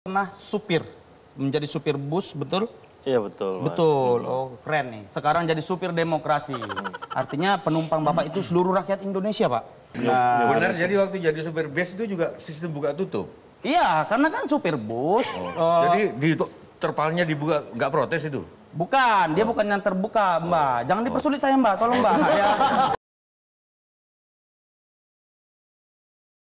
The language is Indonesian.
pernah supir menjadi supir bus betul iya betul mas. betul oh keren nih sekarang jadi supir demokrasi artinya penumpang bapak itu seluruh rakyat Indonesia pak iya, nah, iya, benar jadi waktu jadi supir bus itu juga sistem buka tutup iya karena kan supir bus oh. uh, jadi di terpalnya dibuka nggak protes itu bukan dia bukan yang terbuka mbak jangan oh. dipersulit saya mbak tolong mbak ya